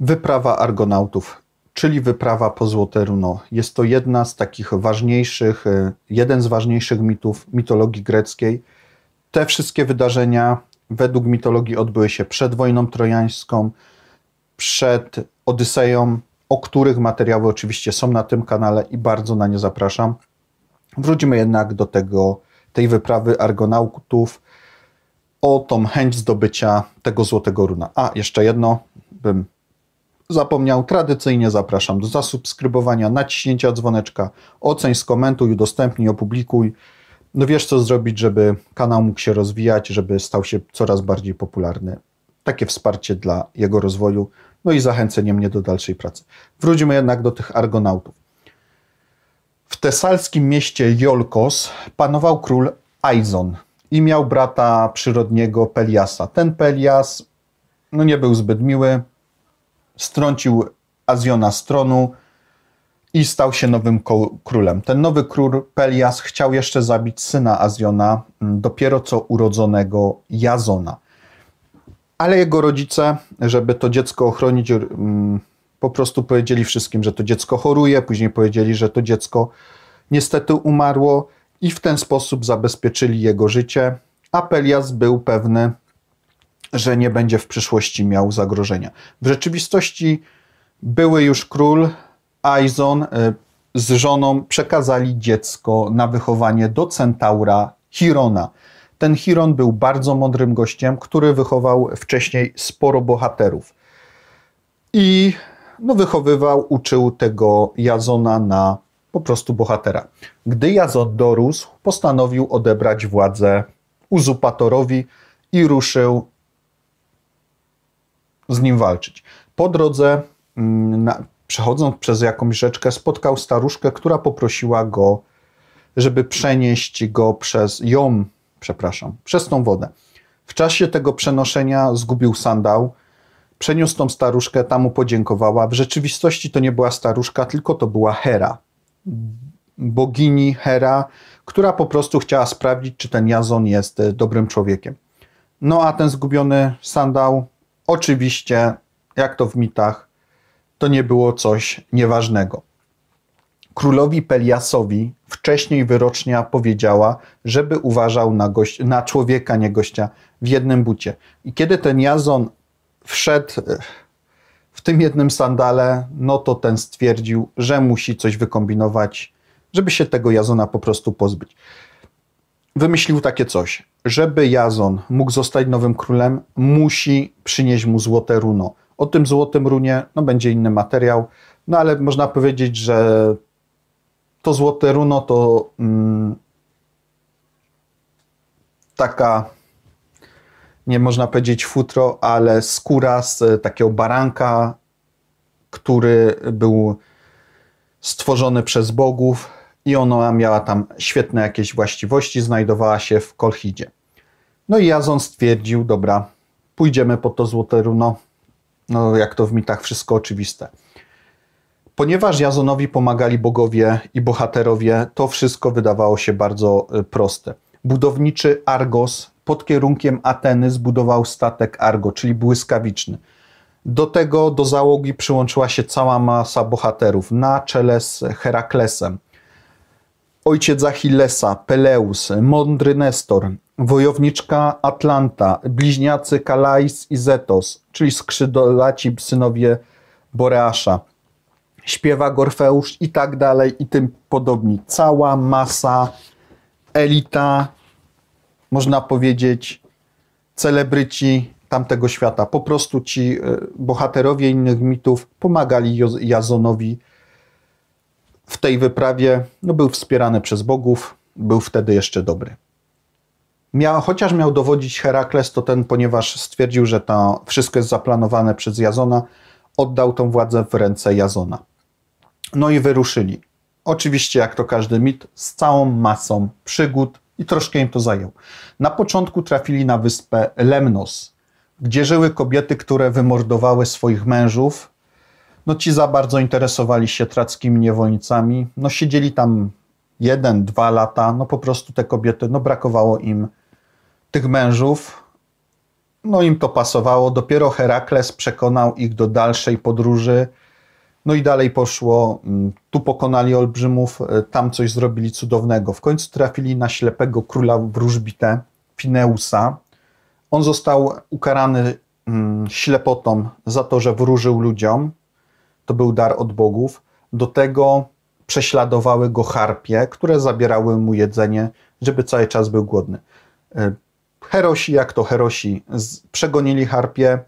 Wyprawa Argonautów, czyli wyprawa po Złote Runo. Jest to jedna z takich ważniejszych, e, jeden z ważniejszych mitów mitologii greckiej. Te wszystkie wydarzenia według mitologii odbyły się przed wojną trojańską, przed Odyseją, o których materiały oczywiście są na tym kanale i bardzo na nie zapraszam. Wrócimy jednak do tego, tej wyprawy Argonautów, o tą chęć zdobycia tego złotego runa. A, jeszcze jedno bym zapomniał, tradycyjnie zapraszam do zasubskrybowania, naciśnięcia dzwoneczka, oceń, skomentuj, udostępnij, opublikuj. No wiesz co zrobić, żeby kanał mógł się rozwijać, żeby stał się coraz bardziej popularny. Takie wsparcie dla jego rozwoju, no i zachęcenie mnie do dalszej pracy. Wróćmy jednak do tych argonautów. W tesalskim mieście Jolkos panował król Aizon i miał brata przyrodniego Peliasa. Ten Pelias no nie był zbyt miły, strącił Azjona z tronu i stał się nowym królem. Ten nowy król Pelias chciał jeszcze zabić syna Azjona, mm, dopiero co urodzonego Jazona. Ale jego rodzice, żeby to dziecko ochronić, mm, po prostu powiedzieli wszystkim, że to dziecko choruje, później powiedzieli, że to dziecko niestety umarło i w ten sposób zabezpieczyli jego życie. A Pelias był pewny, że nie będzie w przyszłości miał zagrożenia. W rzeczywistości były już król Aizon y, z żoną przekazali dziecko na wychowanie do centaura Hirona. Ten Hiron był bardzo mądrym gościem, który wychował wcześniej sporo bohaterów. I no, wychowywał, uczył tego Jazona na po prostu bohatera. Gdy Jazon dorósł, postanowił odebrać władzę uzupatorowi i ruszył z nim walczyć. Po drodze, mm, na, przechodząc przez jakąś rzeczkę, spotkał staruszkę, która poprosiła go, żeby przenieść go przez ją, przepraszam, przez tą wodę. W czasie tego przenoszenia zgubił sandał, przeniósł tą staruszkę, tam mu podziękowała. W rzeczywistości to nie była staruszka, tylko to była Hera. Bogini Hera, która po prostu chciała sprawdzić, czy ten Jazon jest e, dobrym człowiekiem. No a ten zgubiony sandał Oczywiście, jak to w mitach, to nie było coś nieważnego. Królowi Peliasowi wcześniej wyrocznia powiedziała, żeby uważał na, gość, na człowieka, nie gościa, w jednym bucie. I kiedy ten Jazon wszedł w tym jednym sandale, no to ten stwierdził, że musi coś wykombinować, żeby się tego Jazona po prostu pozbyć wymyślił takie coś. Żeby Jazon mógł zostać nowym królem, musi przynieść mu złote runo. O tym złotym runie no, będzie inny materiał, no ale można powiedzieć, że to złote runo to mm, taka, nie można powiedzieć futro, ale skóra z takiego baranka, który był stworzony przez bogów i ona miała tam świetne jakieś właściwości, znajdowała się w kolchidzie. No i Jazon stwierdził, dobra, pójdziemy po to złote runo, no jak to w mitach wszystko oczywiste. Ponieważ Jazonowi pomagali bogowie i bohaterowie, to wszystko wydawało się bardzo y, proste. Budowniczy Argos pod kierunkiem Ateny zbudował statek Argo, czyli błyskawiczny. Do tego do załogi przyłączyła się cała masa bohaterów na czele z Heraklesem ojciec Achillesa, Peleus, mądry Nestor, wojowniczka Atlanta, bliźniacy Kalais i Zetos, czyli skrzydolaci synowie Boreasza, śpiewa Gorfeusz i tak dalej i tym podobni. Cała masa, elita, można powiedzieć, celebryci tamtego świata. Po prostu ci e, bohaterowie innych mitów pomagali Jazonowi w tej wyprawie no, był wspierany przez bogów, był wtedy jeszcze dobry. Miał, chociaż miał dowodzić Herakles, to ten, ponieważ stwierdził, że to wszystko jest zaplanowane przez Jazona, oddał tą władzę w ręce Jazona. No i wyruszyli. Oczywiście, jak to każdy mit, z całą masą przygód i troszkę im to zajął. Na początku trafili na wyspę Lemnos, gdzie żyły kobiety, które wymordowały swoich mężów no ci za bardzo interesowali się trackimi niewolnicami, no siedzieli tam jeden, dwa lata, no po prostu te kobiety, no brakowało im tych mężów, no im to pasowało, dopiero Herakles przekonał ich do dalszej podróży, no i dalej poszło, mm, tu pokonali olbrzymów, e, tam coś zrobili cudownego. W końcu trafili na ślepego króla wróżbite, Fineusa. On został ukarany mm, ślepotą za to, że wróżył ludziom, to był dar od bogów. Do tego prześladowały go harpie, które zabierały mu jedzenie, żeby cały czas był głodny. E, Herosi, jak to Herosi, przegonili harpie,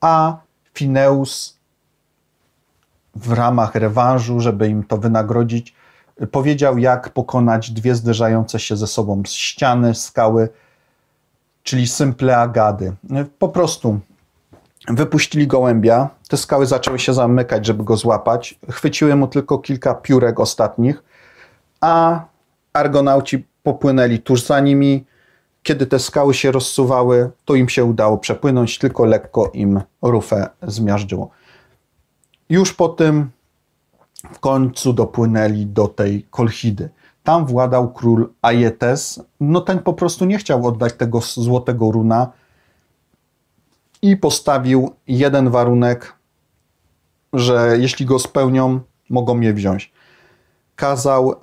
a Fineus w ramach rewanżu, żeby im to wynagrodzić, powiedział, jak pokonać dwie zderzające się ze sobą ściany, skały, czyli symple agady. E, po prostu Wypuścili gołębia, te skały zaczęły się zamykać, żeby go złapać. Chwyciły mu tylko kilka piórek ostatnich, a argonauci popłynęli tuż za nimi. Kiedy te skały się rozsuwały, to im się udało przepłynąć, tylko lekko im rufę zmiażdżyło. Już po tym w końcu dopłynęli do tej kolchidy. Tam władał król Aietes. No ten po prostu nie chciał oddać tego złotego runa i postawił jeden warunek, że jeśli go spełnią, mogą je wziąć. Kazał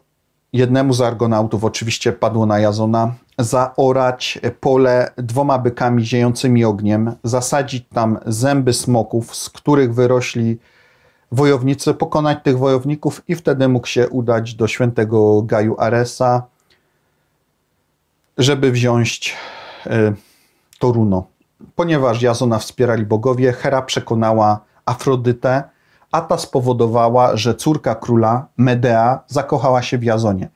jednemu z argonautów, oczywiście padło na Jazona, zaorać pole dwoma bykami ziejącymi ogniem, zasadzić tam zęby smoków, z których wyrośli wojownicy, pokonać tych wojowników i wtedy mógł się udać do świętego Gaju Aresa, żeby wziąć y, e, Toruno. Ponieważ Jazona wspierali bogowie, Hera przekonała Afrodytę, a ta spowodowała, że córka króla, Medea, zakochała się w Jazonie.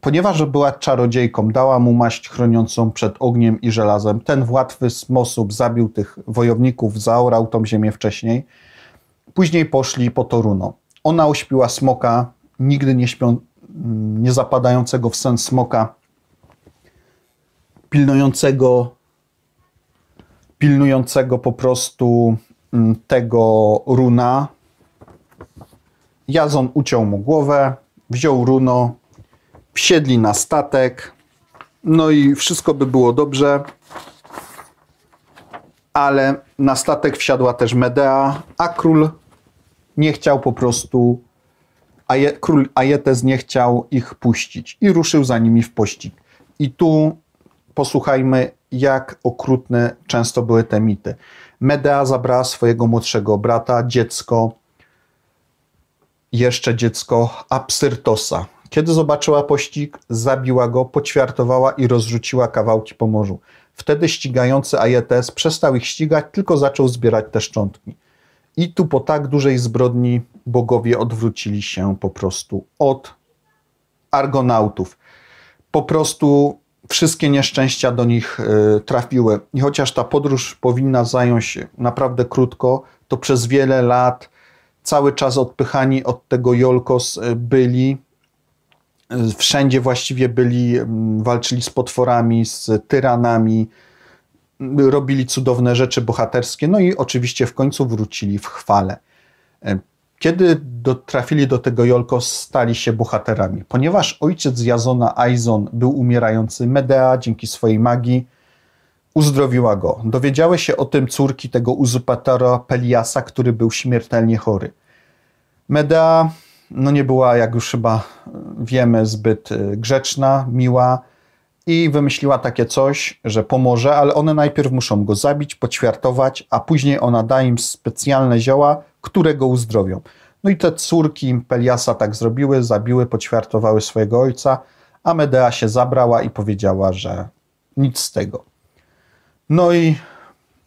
Ponieważ była czarodziejką, dała mu maść chroniącą przed ogniem i żelazem. Ten w łatwy sposób zabił tych wojowników, zaorał tą ziemię wcześniej. Później poszli po Toruno. Ona uśpiła smoka, nigdy nie, śpią, mm, nie zapadającego w sen smoka, pilnującego pilnującego po prostu mm, tego runa. Jazon uciął mu głowę, wziął runo, wsiedli na statek, no i wszystko by było dobrze. Ale na statek wsiadła też Medea, a król nie chciał po prostu, Aje, król Ajetes nie chciał ich puścić i ruszył za nimi w pościg. I tu posłuchajmy, jak okrutne często były te mity. Medea zabrała swojego młodszego brata, dziecko, jeszcze dziecko Apsyrtosa. Kiedy zobaczyła pościg, zabiła go, poćwiartowała i rozrzuciła kawałki po morzu. Wtedy ścigający Aietes przestał ich ścigać, tylko zaczął zbierać te szczątki. I tu po tak dużej zbrodni bogowie odwrócili się po prostu od Argonautów. Po prostu wszystkie nieszczęścia do nich e, trafiły. I chociaż ta podróż powinna zająć naprawdę krótko, to przez wiele lat cały czas odpychani od tego Jolkos e, byli. E, wszędzie właściwie byli, walczyli z potworami, z tyranami, robili cudowne rzeczy bohaterskie, no i oczywiście w końcu wrócili w chwale. Kiedy trafili do tego Jolko, stali się bohaterami. Ponieważ ojciec Jazona, Aizon, był umierający, Medea dzięki swojej magii uzdrowiła go. Dowiedziały się o tym córki tego uzupatara Peliasa, który był śmiertelnie chory. Medea no nie była, jak już chyba e, wiemy, zbyt e, grzeczna, miła i wymyśliła takie coś, że pomoże, ale one najpierw muszą go zabić, poćwiartować, a później ona da im specjalne zioła, które go uzdrowią. No i te córki Peliasa tak zrobiły, zabiły, poćwiartowały swojego ojca, a Medea się zabrała i powiedziała, że nic z tego. No i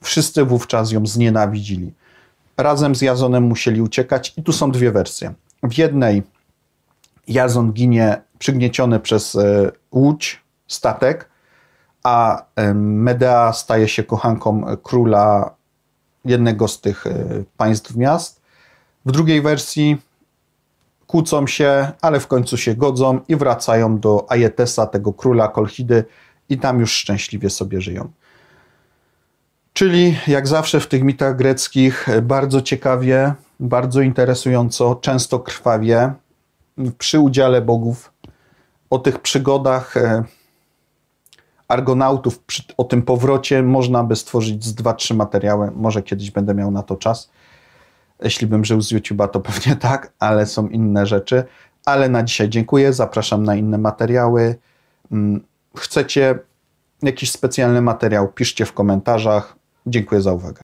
wszyscy wówczas ją znienawidzili. Razem z Jazonem musieli uciekać i tu są dwie wersje. W jednej Jazon ginie przygnieciony przez e, łódź, statek, a Medea staje się kochanką króla jednego z tych e, państw miast. W drugiej wersji kłócą się, ale w końcu się godzą i wracają do Ajetesa, tego króla Kolchidy, i tam już szczęśliwie sobie żyją. Czyli, jak zawsze w tych mitach greckich, e, bardzo ciekawie, bardzo interesująco, często krwawie, przy udziale bogów. O tych przygodach e, Argonautów przy, o tym powrocie można by stworzyć z dwa, trzy materiały. Może kiedyś będę miał na to czas. Jeśli bym żył z YouTube'a, to pewnie tak, ale są inne rzeczy. Ale na dzisiaj dziękuję. Zapraszam na inne materiały. Mm, chcecie jakiś specjalny materiał? Piszcie w komentarzach. Dziękuję za uwagę.